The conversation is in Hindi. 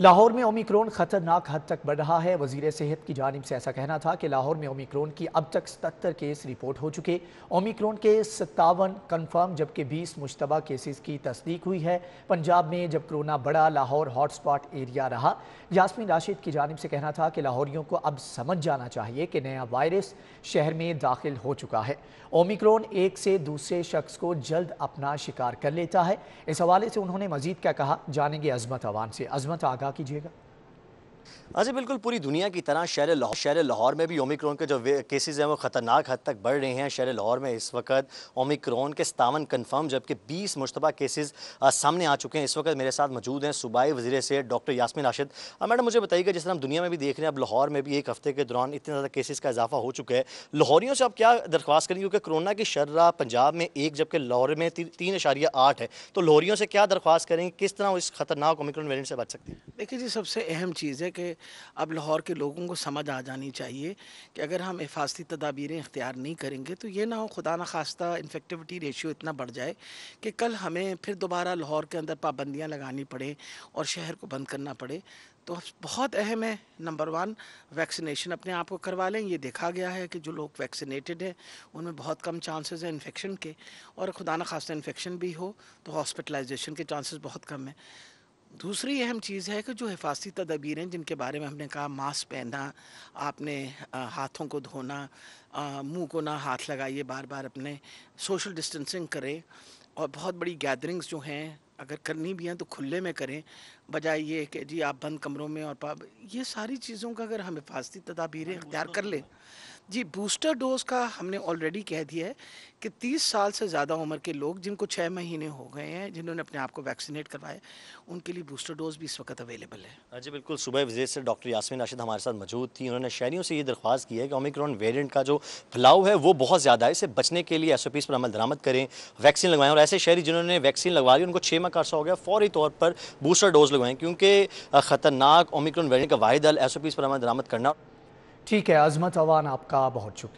लाहौर में ओमिक्रोन खतरनाक हद तक बढ़ रहा है वजीर सेहत की जानब से ऐसा कहना था कि लाहौर में ओमिक्रोन की अब तक सतर केस रिपोर्ट हो चुके ओमिक्रोन के सत्तावन कन्फर्म जबकि बीस मुशतबा केसेस की तस्दीक हुई है पंजाब में जब कोरोना बढ़ा लाहौर हॉटस्पॉट एरिया रहा यासमिन राशिद की जानब से कहना था कि लाहौरियों को अब समझ जाना चाहिए कि नया वायरस शहर में दाखिल हो चुका है ओमिक्रोन एक से दूसरे शख्स को जल्द अपना शिकार कर लेता है इस हवाले से उन्होंने मजीद क्या कहा जानेंगे अजमत अवान से अजमत आगा लगा कीजिएगा अजय अच्छा, बिल्कुल पूरी दुनिया की तरह शहर लाहौर शहर लाहौर में भी ओमिक्रोन के जो केसेस हैं वो ख़तरनाक हद तक बढ़ रहे हैं शहर लाहौर में इस वक्त ओमिक्रोन के सतावन कन्फर्म जबकि बीस मुशतबा केसेस सामने आ चुके हैं इस वक्त मेरे साथ मौजूद हैं सूबाई वजीर से डॉक्टर यासमिन राशिद मैडम मुझे बताइएगा जिस तरह हम दुनिया में भी देख रहे हैं अब लाहौर में भी एक हफ्ते के दौरान इतने ज़्यादा केसेज़ का इजाफा हो चुका है लाहौरियों से आप क्या दरख्वास्त करेंगे क्योंकि कोरोना की शर्रा पंजाब में एक जबकि लाहौर में तीन इशारिया आठ है तो लाहौरियों से क्या दरख्वास्त करेंगे किस तरह इस खतरनाक ओमिक्रोन वेरियंट से बच सकते हैं देखिए जी सबसे अहम चीज़ है कि अब लाहौर के लोगों को समझ आ जानी चाहिए कि अगर हम हिफाजती तदाबीरें इख्तियार नहीं करेंगे तो ये ना हो खुदा ना खास्ता इन्फेक्टिविटी रेशियो इतना बढ़ जाए कि कल हमें फिर दोबारा लाहौर के अंदर पाबंदियाँ लगानी पड़े और शहर को बंद करना पड़े तो बहुत अहम है नंबर वन वैक्सीनेशन अपने आप को करवा लें ये देखा गया है कि जो लोग वैक्सीनेटेड हैं उनमें बहुत कम चांसेस हैं इन्फेक्शन के और खुदा न खास्ता इन्फेक्शन भी हो तो हॉस्पिटलाइजेशन के चांसेस बहुत कम हैं दूसरी अहम चीज़ है कि जो हिफाजती तदाबीर हैं जिनके बारे में हमने कहा मास्क पहनना आपने हाथों को धोना मुंह को ना हाथ लगाइए बार बार अपने सोशल डिस्टेंसिंग करें और बहुत बड़ी गैदरिंग्स जो हैं अगर करनी भी हैं तो खुले में करें बजाय ये कि जी आप बंद कमरों में और पाप ये सारी चीज़ों का अगर हम हिफाजती तदाबीरें अख्तियार हाँ, तो कर लें जी बूस्टर डोज का हमने ऑलरेडी कह दिया है कि 30 साल से ज़्यादा उम्र के लोग जिनको छः महीने हो गए हैं जिन्होंने अपने आप को वैक्सीनेट करवाया उनके लिए बूस्टर डोज भी इस वक्त अवेलेबल है हाँ जी बिल्कुल सुबह विजेट से डॉक्टर यासमिन राशिद हमारे साथ मौजूद थी उन्होंने शहरीों से ये दरख्वास्त की है कि ओमिक्रॉन वेरियंट का जो फैलाव है वो बहुत ज़्यादा है इसे बचने के लिए एस पर अमल दरामद करें वैक्सीन लगवाएं और ऐसे शहरी जिन्होंने वैक्सीन लगवा ली उनको छः माह का अर्सा हो गया फौरी तौर पर बूस्टर डोज लगवाएं क्योंकि ख़तरनाक ओमिक्रॉन वेरियंट का वाहिद एल एस पर अमल दरामद करना ठीक है अजमत अवान आपका बहुत शुक्रिया